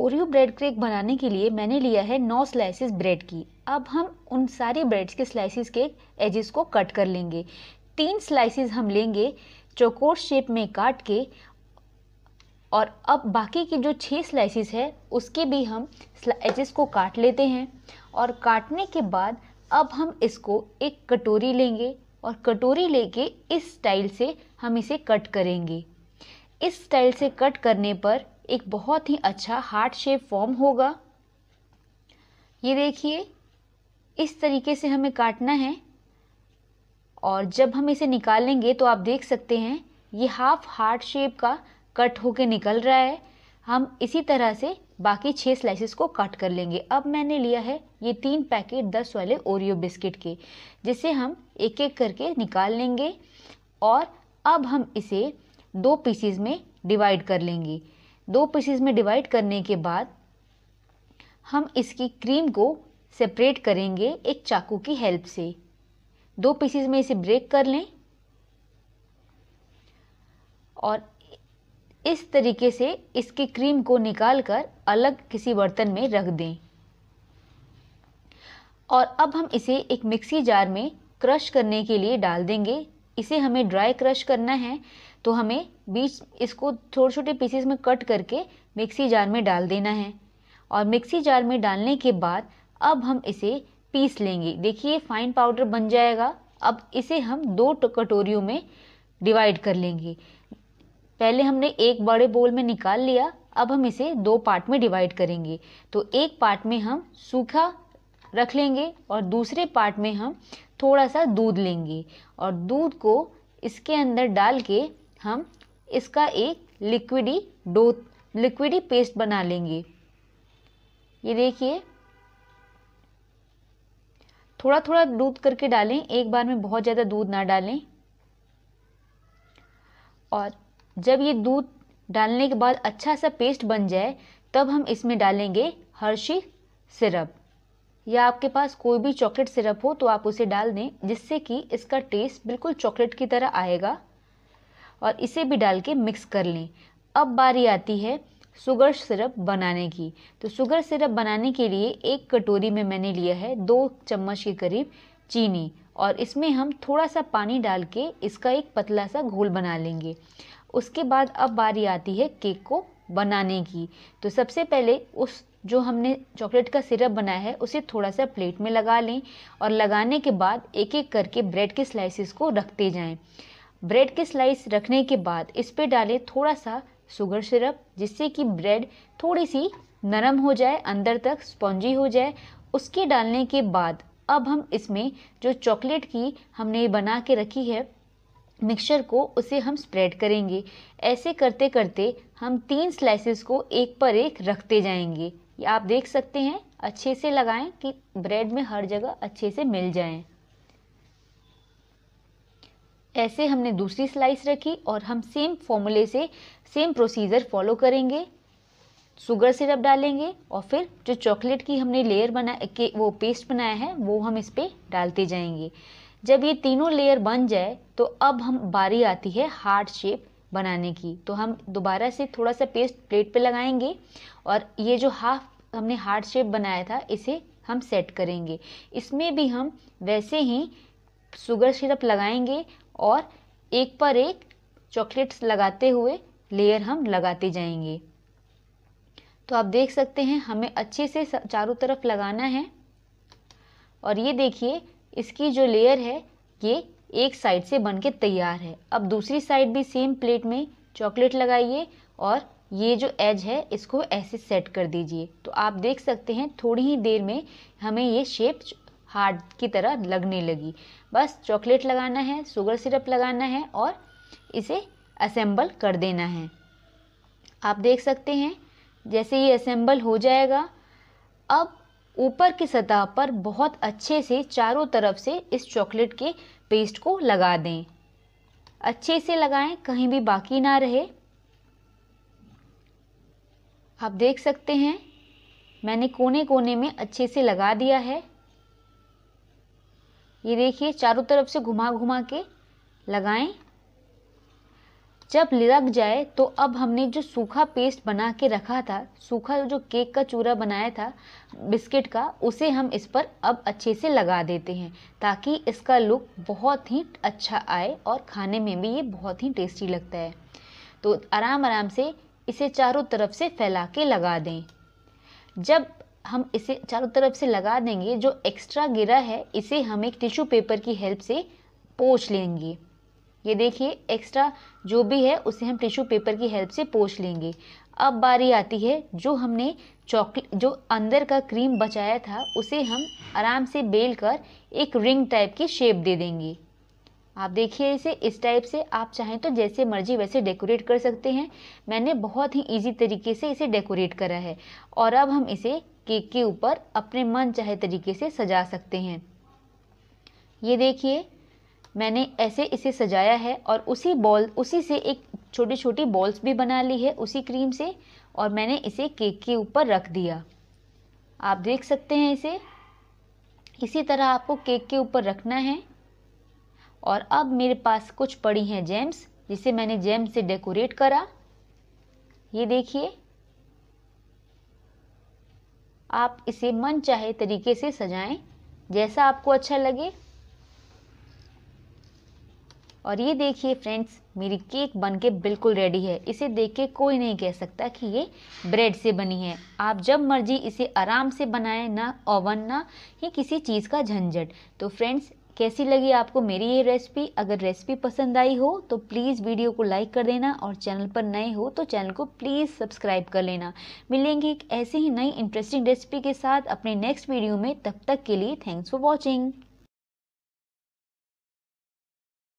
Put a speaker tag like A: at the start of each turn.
A: Oreo bread cake बनाने के लिए मैंने लिया है नौ स्लाइसेस ब्रेड की अब हम उन सारे ब्रेड्स के स्लाइसेस के एजेस को कट कर लेंगे तीन स्लाइसेस हम लेंगे चौकोर शेप में काट के और अब बाकी की जो छः स्लाइसेस है उसके भी हम एजेस को काट लेते हैं और काटने के बाद अब हम इसको एक कटोरी लेंगे और कटोरी लेके इस स्टाइल से हम इसे कट करेंगे इस स्टाइल से कट करने पर एक बहुत ही अच्छा हार्ट शेप फॉर्म होगा ये देखिए इस तरीके से हमें काटना है और जब हम इसे निकालेंगे तो आप देख सकते हैं ये हाफ हार्ट शेप का कट होके निकल रहा है हम इसी तरह से बाकी छः स्लाइसेस को कट कर लेंगे अब मैंने लिया है ये तीन पैकेट दस वाले ओरियो बिस्किट के जिसे हम एक एक करके निकाल लेंगे और अब हम इसे दो पीसीज में डिवाइड कर लेंगे दो पीसीज में डिवाइड करने के बाद हम इसकी क्रीम को सेपरेट करेंगे एक चाकू की हेल्प से दो पीसीज में इसे ब्रेक कर लें और इस तरीके से इसकी क्रीम को निकालकर अलग किसी बर्तन में रख दें और अब हम इसे एक मिक्सी जार में क्रश करने के लिए डाल देंगे इसे हमें ड्राई क्रश करना है तो हमें बीच इसको छोटे छोटे पीसेस में कट करके मिक्सी जार में डाल देना है और मिक्सी जार में डालने के बाद अब हम इसे पीस लेंगे देखिए फाइन पाउडर बन जाएगा अब इसे हम दो कटोरियों में डिवाइड कर लेंगे पहले हमने एक बड़े बोल में निकाल लिया अब हम इसे दो पार्ट में डिवाइड करेंगे तो एक पार्ट में हम सूखा रख लेंगे और दूसरे पार्ट में हम थोड़ा सा दूध लेंगे और दूध को इसके अंदर डाल के हम इसका एक लिक्विडी डो लिक्विडी पेस्ट बना लेंगे ये देखिए थोड़ा थोड़ा दूध करके डालें एक बार में बहुत ज़्यादा दूध ना डालें और जब ये दूध डालने के बाद अच्छा सा पेस्ट बन जाए तब हम इसमें डालेंगे हर्षी सिरप या आपके पास कोई भी चॉकलेट सिरप हो तो आप उसे डाल दें जिससे कि इसका टेस्ट बिल्कुल चॉकलेट की तरह आएगा और इसे भी डाल के मिक्स कर लें अब बारी आती है शुगर सिरप बनाने की तो शुगर सिरप बनाने के लिए एक कटोरी में मैंने लिया है दो चम्मच के करीब चीनी और इसमें हम थोड़ा सा पानी डाल के इसका एक पतला सा घोल बना लेंगे उसके बाद अब बारी आती है केक को बनाने की तो सबसे पहले उस जो हमने चॉकलेट का सिरप बनाया है उसे थोड़ा सा प्लेट में लगा लें और लगाने के बाद एक एक करके ब्रेड के स्लाइसिस को रखते जाएँ ब्रेड के स्लाइस रखने के बाद इस पर डालें थोड़ा सा शुगर सिरप जिससे कि ब्रेड थोड़ी सी नरम हो जाए अंदर तक स्पॉन्जी हो जाए उसके डालने के बाद अब हम इसमें जो चॉकलेट की हमने बना के रखी है मिक्सचर को उसे हम स्प्रेड करेंगे ऐसे करते करते हम तीन स्लाइसेस को एक पर एक रखते जाएंगे आप देख सकते हैं अच्छे से लगाएं कि ब्रेड में हर जगह अच्छे से मिल जाएं ऐसे हमने दूसरी स्लाइस रखी और हम सेम फॉर्मूले से सेम प्रोसीजर फॉलो करेंगे शुगर सिरप डालेंगे और फिर जो चॉकलेट की हमने लेयर बना के वो पेस्ट बनाया है वो हम इस पर डालते जाएंगे जब ये तीनों लेयर बन जाए तो अब हम बारी आती है हार्ड शेप बनाने की तो हम दोबारा से थोड़ा सा पेस्ट प्लेट पे लगाएंगे और ये जो हाफ हमने हार्ड शेप बनाया था इसे हम सेट करेंगे इसमें भी हम वैसे ही शुगर सिरप लगाएंगे और एक पर एक चॉकलेट्स लगाते हुए लेयर हम लगाते जाएंगे तो आप देख सकते हैं हमें अच्छे से चारों तरफ लगाना है और ये देखिए इसकी जो लेयर है ये एक साइड से बन के तैयार है अब दूसरी साइड भी सेम प्लेट में चॉकलेट लगाइए और ये जो एज है इसको ऐसे सेट कर दीजिए तो आप देख सकते हैं थोड़ी ही देर में हमें ये शेप हार्ड की तरह लगने लगी बस चॉकलेट लगाना है शुगर सिरप लगाना है और इसे असेंबल कर देना है आप देख सकते हैं जैसे ये असेंबल हो जाएगा अब ऊपर की सतह पर बहुत अच्छे से चारों तरफ से इस चॉकलेट के पेस्ट को लगा दें अच्छे से लगाएं कहीं भी बाकी ना रहे आप देख सकते हैं मैंने कोने कोने में अच्छे से लगा दिया है ये देखिए चारों तरफ से घुमा घुमा के लगाएं जब लग जाए तो अब हमने जो सूखा पेस्ट बना के रखा था सूखा जो केक का चूरा बनाया था बिस्किट का उसे हम इस पर अब अच्छे से लगा देते हैं ताकि इसका लुक बहुत ही अच्छा आए और खाने में भी ये बहुत ही टेस्टी लगता है तो आराम आराम से इसे चारों तरफ से फैला के लगा दें जब हम इसे चारों तरफ से लगा देंगे जो एक्स्ट्रा गिरा है इसे हम एक टिश्यू पेपर की हेल्प से पोछ लेंगे ये देखिए एक्स्ट्रा जो भी है उसे हम टिश्यू पेपर की हेल्प से पोछ लेंगे अब बारी आती है जो हमने चॉकलेट जो अंदर का क्रीम बचाया था उसे हम आराम से बेल कर एक रिंग टाइप की शेप दे देंगे आप देखिए इसे इस टाइप से आप चाहें तो जैसे मर्जी वैसे डेकोरेट कर सकते हैं मैंने बहुत ही इजी तरीके से इसे डेकोरेट करा है और अब हम इसे केक के ऊपर अपने मन चाहे तरीके से सजा सकते हैं ये देखिए मैंने ऐसे इसे सजाया है और उसी बॉल उसी से एक छोटी छोटी बॉल्स भी बना ली है उसी क्रीम से और मैंने इसे केक के ऊपर रख दिया आप देख सकते हैं इसे इसी तरह आपको केक के ऊपर रखना है और अब मेरे पास कुछ पड़ी हैं जेम्स जिसे मैंने जेम्स से डेकोरेट करा ये देखिए आप इसे मन चाहे तरीके से सजाएं जैसा आपको अच्छा लगे और ये देखिए फ्रेंड्स मेरी केक बन के बिल्कुल रेडी है इसे देख के कोई नहीं कह सकता कि ये ब्रेड से बनी है आप जब मर्जी इसे आराम से बनाएं ना ओवन ना ही किसी चीज़ का झंझट तो फ्रेंड्स कैसी लगी आपको मेरी ये रेसिपी अगर रेसिपी पसंद आई हो तो प्लीज़ वीडियो को लाइक कर देना और चैनल पर नए हो तो चैनल को प्लीज़ सब्सक्राइब कर लेना मिलेंगे एक ऐसी ही नई इंटरेस्टिंग रेसिपी के साथ अपने नेक्स्ट वीडियो में तब तक के लिए थैंक्स फॉर वॉचिंग